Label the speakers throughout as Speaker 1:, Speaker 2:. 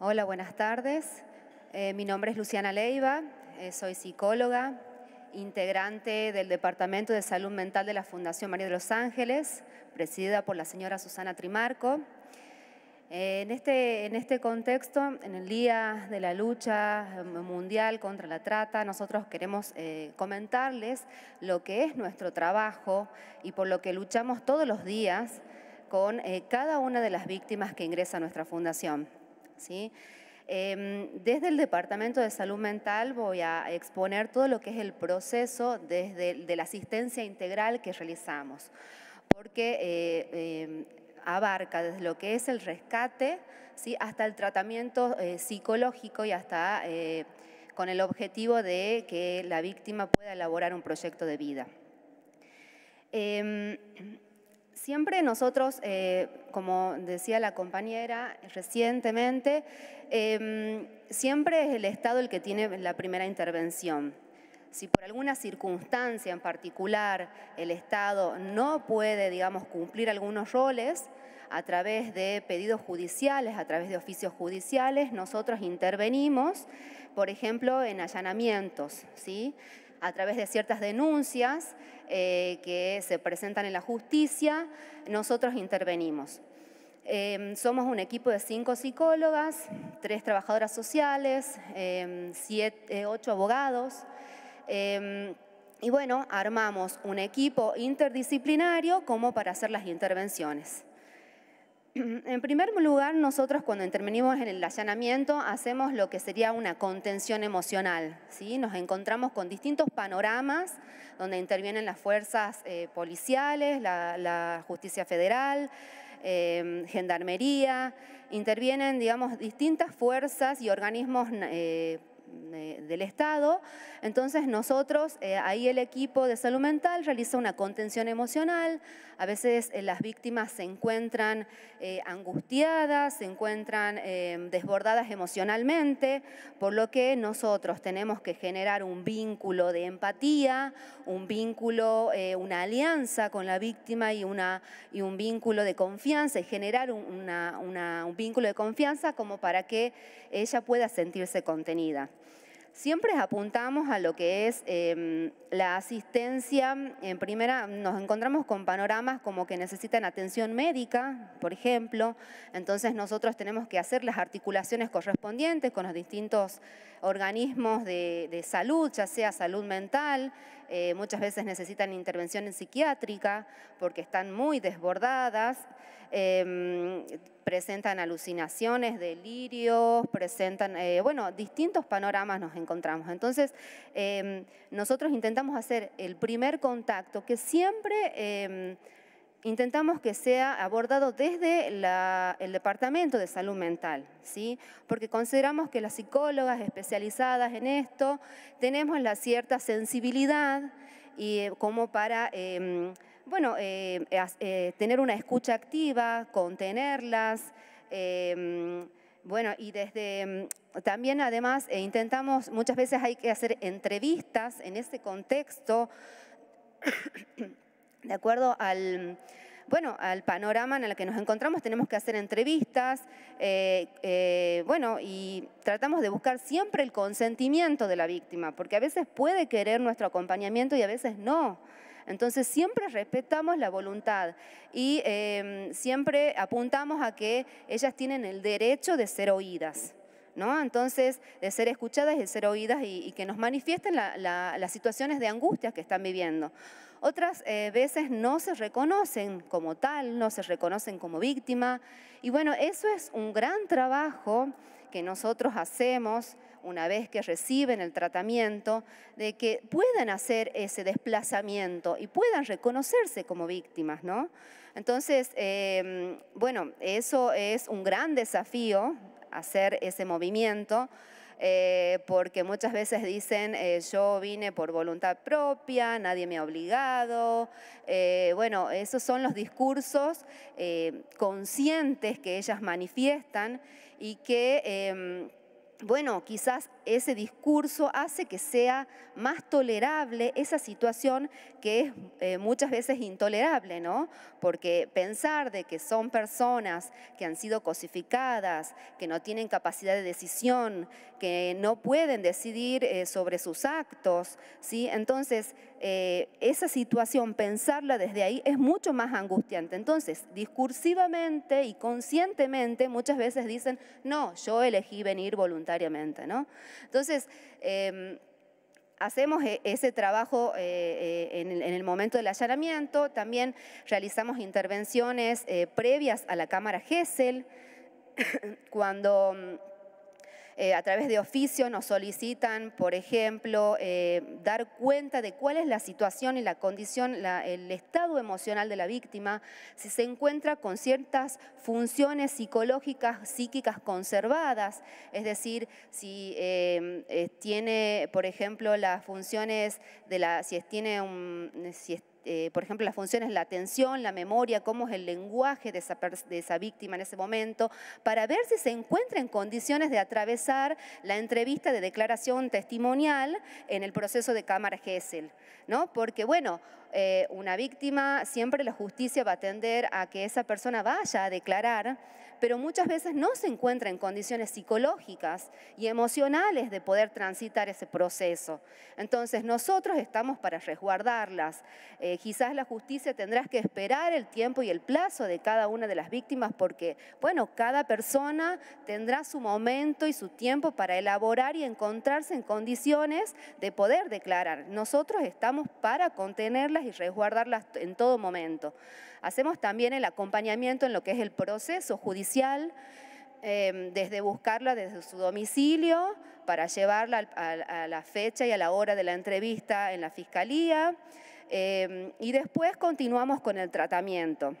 Speaker 1: Hola, buenas tardes. Eh, mi nombre es Luciana Leiva, eh, soy psicóloga, integrante del Departamento de Salud Mental de la Fundación María de los Ángeles, presidida por la señora Susana Trimarco. Eh, este, en este contexto, en el Día de la Lucha Mundial contra la Trata, nosotros queremos comentarles lo que es nuestro trabajo y por lo que luchamos todos los días con eh, cada una de las víctimas que ingresa a nuestra fundación. Em, desde el Departamento de Salud Mental voy a exponer todo lo que es el proceso desde, de la asistencia integral que realizamos, porque eh, em, abarca desde lo que es el rescate hasta el tratamiento eh, psicológico y hasta con el objetivo de que la víctima pueda elaborar un proyecto de vida. Em, Siempre nosotros, eh, como decía la compañera recientemente, em, siempre es el Estado el que tiene la primera intervención. Si por alguna circunstancia en particular el Estado no puede, digamos, cumplir algunos roles, a través de pedidos judiciales, a través de oficios judiciales, nosotros intervenimos, por ejemplo, en allanamientos, ¿sí? a través de ciertas denuncias eh, que se presentan en la justicia, nosotros intervenimos. Em, somos un equipo de cinco psicólogas, tres trabajadoras sociales, em, eh, ocho abogados. Em, y bueno, armamos un equipo interdisciplinario como para hacer las intervenciones. En primer lugar, nosotros cuando intervenimos en el allanamiento hacemos lo que sería una contención emocional. Nos encontramos con distintos panoramas donde intervienen las fuerzas eh, policiales, la, justicia federal, em, gendarmería, intervienen digamos, distintas fuerzas y organismos eh, eh, del Estado. Entonces nosotros, eh, ahí el equipo de salud mental realiza una contención emocional. A veces eh, las víctimas se encuentran angustiadas, se encuentran desbordadas emocionalmente, por lo que nosotros tenemos que generar un vínculo de empatía, un vínculo, una alianza con la víctima y, y un vínculo de confianza y generar un vínculo de confianza como para que ella pueda sentirse contenida siempre apuntamos a lo que es em, la asistencia. En primera nos encontramos con panoramas como que necesitan atención médica, por ejemplo. Entonces nosotros tenemos que hacer las articulaciones correspondientes con los distintos organismos de, salud, ya sea salud mental, eh, muchas veces necesitan intervención psiquiátrica porque están muy desbordadas. Em, presentan alucinaciones, delirios, presentan, eh, bueno, distintos panoramas nos encontramos. Entonces, em, nosotros intentamos hacer el primer contacto que siempre... Em, intentamos que sea abordado desde el Departamento de Salud Mental, ¿sí? porque consideramos que las psicólogas especializadas en esto tenemos la cierta sensibilidad y, eh, como para... Em, bueno, eh, eh, tener una escucha activa, contenerlas. Em, bueno, y desde mm, también además eh, intentamos, muchas veces hay que hacer entrevistas en ese contexto, de acuerdo al, bueno, al panorama en el que nos encontramos, tenemos que hacer entrevistas, eh, bueno, y tratamos de buscar siempre el consentimiento de la víctima, porque a veces puede querer nuestro acompañamiento y a veces no. Entonces siempre respetamos la voluntad y em, siempre apuntamos a que ellas tienen el derecho de ser oídas. ¿No? Entonces, de ser escuchadas y de ser oídas y, que nos manifiesten las situaciones de angustia que están viviendo. Otras eh, veces no se reconocen como tal, no se reconocen como víctima. Y bueno, eso es un gran trabajo que nosotros hacemos una vez que reciben el tratamiento, de que puedan hacer ese desplazamiento y puedan reconocerse como víctimas, ¿no? Entonces, em, bueno, eso es un gran desafío, hacer ese movimiento. Eh, porque muchas veces dicen, eh, yo vine por voluntad propia, nadie me ha obligado. Eh, bueno, esos son los discursos conscientes que ellas manifiestan y que, em, bueno, quizás ese discurso hace que sea más tolerable esa situación que es eh, muchas veces intolerable, ¿no? Porque pensar de que son personas que han sido cosificadas, que no tienen capacidad de decisión, que no pueden decidir eh, sobre sus actos, ¿sí? Entonces, eh, esa situación, pensarla desde ahí es mucho más angustiante. Entonces, discursivamente y conscientemente muchas veces dicen, no, yo elegí venir voluntariamente, ¿no? Entonces, em, hacemos e-, ese trabajo eh, eh, en el momento del allanamiento, también realizamos intervenciones eh, previas a la cámara GESEL, cuando mm, eh, a través de oficio nos solicitan, por ejemplo, eh, dar cuenta de cuál es la situación y la condición, el estado emocional de la víctima, si se encuentra con ciertas funciones psicológicas, psíquicas conservadas, es decir, si eh, tiene, por ejemplo, las funciones de la, si tiene un, si eh, por ejemplo, las funciones, la atención, la memoria, cómo es el lenguaje de esa, víctima en ese momento, para ver si se encuentra en condiciones de atravesar la entrevista de declaración testimonial en el proceso de Cámara Gesell, Porque, bueno, eh, una víctima siempre la justicia va a atender a que esa persona vaya a declarar pero muchas veces no se encuentra en condiciones psicológicas y emocionales de poder transitar ese proceso. Entonces nosotros estamos para resguardarlas. Eh, quizás la justicia tendrá que esperar el tiempo y el plazo de cada una de las víctimas porque, bueno, cada persona tendrá su momento y su tiempo para elaborar y encontrarse en condiciones de poder declarar. Nosotros estamos para contenerlas y resguardarlas en todo momento. Hacemos también el acompañamiento en lo que es el proceso judicial Em, desde buscarla desde su domicilio para llevarla a, la fecha y a la hora de la entrevista en la fiscalía. Em, y después continuamos con el tratamiento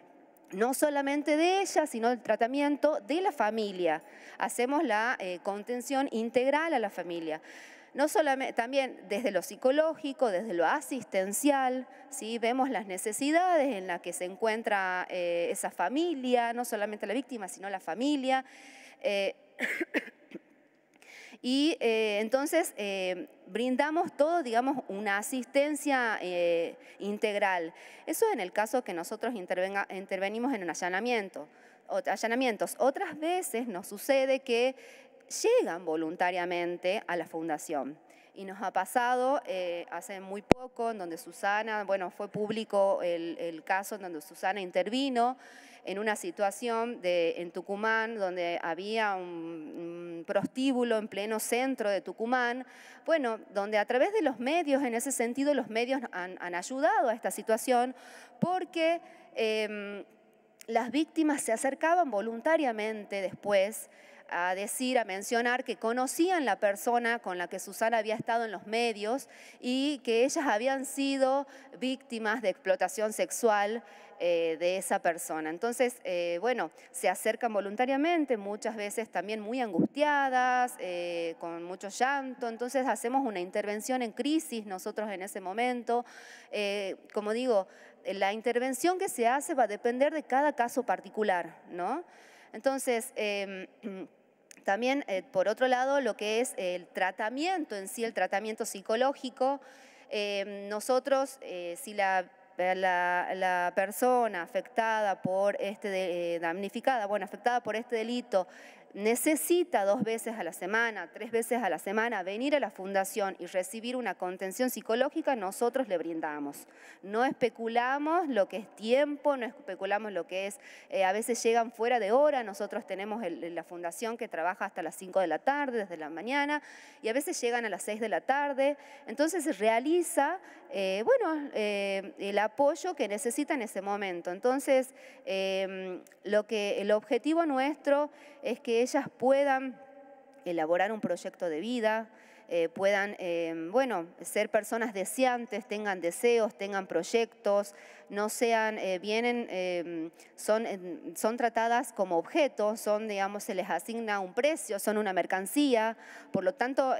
Speaker 1: no solamente de ella, sino el tratamiento de la familia. Hacemos la eh, contención integral a la familia no solamente, también desde lo psicológico, desde lo asistencial, ¿sí? vemos las necesidades en las que se encuentra eh, esa familia, no solamente la víctima, sino la familia. Eh, y eh, entonces brindamos todo, digamos, una asistencia integral. Eso en el caso que nosotros intervenimos en un allanamiento, allanamientos. Otras veces nos sucede que llegan voluntariamente a la fundación. Y nos ha pasado eh, hace muy poco, en donde Susana, bueno, fue público el, caso en donde Susana intervino en una situación de, en Tucumán, donde había un, prostíbulo en pleno centro de Tucumán, bueno, donde a través de los medios, en ese sentido, los medios han, ayudado a esta situación porque em, las víctimas se acercaban voluntariamente después a decir, a mencionar que conocían la persona con la que Susana había estado en los medios y que ellas habían sido víctimas de explotación sexual eh, de esa persona. Entonces, eh, bueno, se acercan voluntariamente, muchas veces también muy angustiadas, eh, con mucho llanto, entonces hacemos una intervención en crisis nosotros en ese momento. como digo, la intervención que se hace va a depender de cada caso particular, ¿no? Entonces, em, también, eh, por otro lado, lo que es el tratamiento en sí, el tratamiento psicológico. Em, nosotros, eh, si eh, la, la, persona afectada por este, damnificada, bueno, afectada por este delito, necesita dos veces a la semana, tres veces a la semana venir a la fundación y recibir una contención psicológica, nosotros le brindamos. No especulamos lo que es tiempo, no especulamos lo que es, eh, a veces llegan fuera de hora, nosotros tenemos la fundación que trabaja hasta las 5 de la tarde, desde la mañana, y a veces llegan a las 6 de la tarde, entonces realiza, eh, bueno, eh, el apoyo que necesita en ese momento. Entonces, lo que, el objetivo nuestro es que ellas puedan elaborar un proyecto de vida, eh, puedan, eh, bueno, ser personas deseantes, tengan deseos, tengan proyectos, no sean, eh, vienen, son, son tratadas como objetos, son, digamos, se les asigna un precio, son una mercancía, por lo tanto,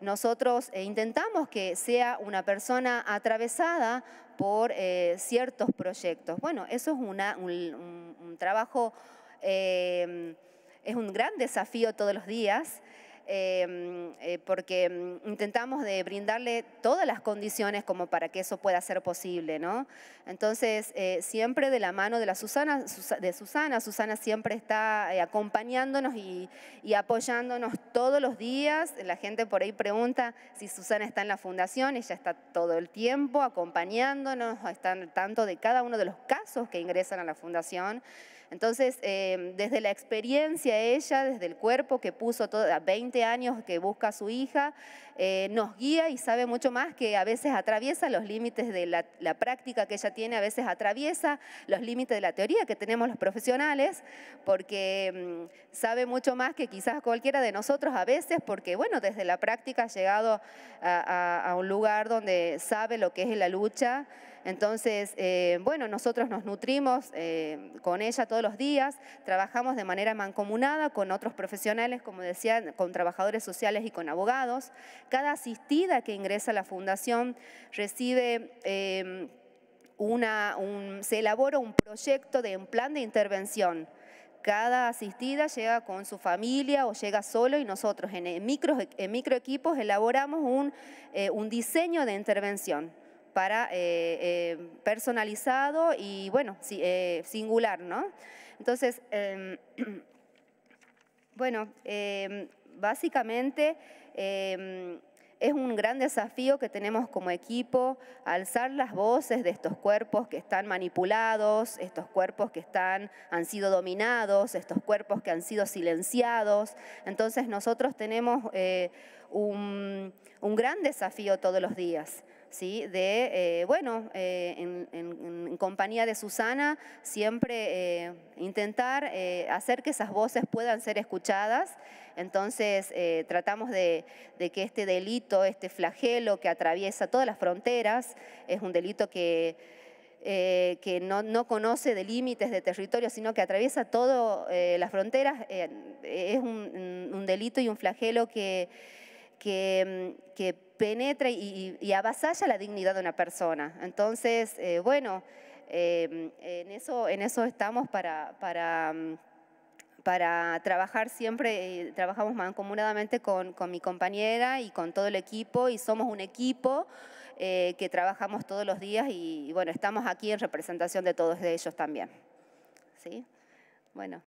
Speaker 1: nosotros intentamos que sea una persona atravesada por ciertos proyectos. Bueno, eso es una, un, un trabajo es un gran desafío todos los días. Em, eh, porque em, intentamos de brindarle todas las condiciones como para que eso pueda ser posible, ¿no? Entonces, eh, siempre de la mano de la Susana, de Susana, Susana siempre está eh, acompañándonos y, y, apoyándonos todos los días. La gente por ahí pregunta si Susana está en la fundación, ella está todo el tiempo acompañándonos, está tanto de cada uno de los casos que ingresan a la fundación. Entonces, em, desde la experiencia ella, desde el cuerpo que puso toda, 20 años que busca a su hija, eh, nos guía y sabe mucho más que a veces atraviesa los límites de la, práctica que ella tiene, a veces atraviesa los límites de la teoría que tenemos los profesionales, porque em, sabe mucho más que quizás cualquiera de nosotros a veces, porque bueno, desde la práctica ha llegado a un lugar donde sabe lo que es la lucha. Entonces, eh, bueno, nosotros nos nutrimos eh, con ella todos los días, trabajamos de manera mancomunada con otros profesionales, como decía, con trabajadores sociales y con abogados. Cada asistida que ingresa a la fundación recibe... Em, una, se elabora un proyecto de un plan de intervención cada asistida llega con su familia o llega solo y nosotros en micro, elaboramos eh, un diseño de intervención para eh, eh, personalizado y bueno, eh, singular, ¿no? Entonces, em, bueno, em, básicamente em, es un gran desafío que tenemos como equipo, alzar las voces de estos cuerpos que están manipulados, estos cuerpos que están, han sido dominados, estos cuerpos que han sido silenciados. Entonces nosotros tenemos un gran desafío todos los días de, eh, bueno, eh, en, compañía de Susana, siempre eh, intentar hacer que esas voces puedan ser escuchadas. Entonces tratamos de, que este delito, este flagelo que atraviesa todas las fronteras, es un delito que, que no, conoce de límites de territorio, sino que atraviesa todas las fronteras, es un, delito y un flagelo que, que mm, penetra y, avasalla la dignidad de una persona. Entonces, eh, bueno, em, en, eso, estamos para, mm, trabajar siempre, eh, trabajamos mancomunadamente con, mi compañera y con todo el equipo y somos un equipo. Eh, que trabajamos todos los días y, y, bueno, estamos aquí en representación de todos ellos también. ¿Sí? Bueno.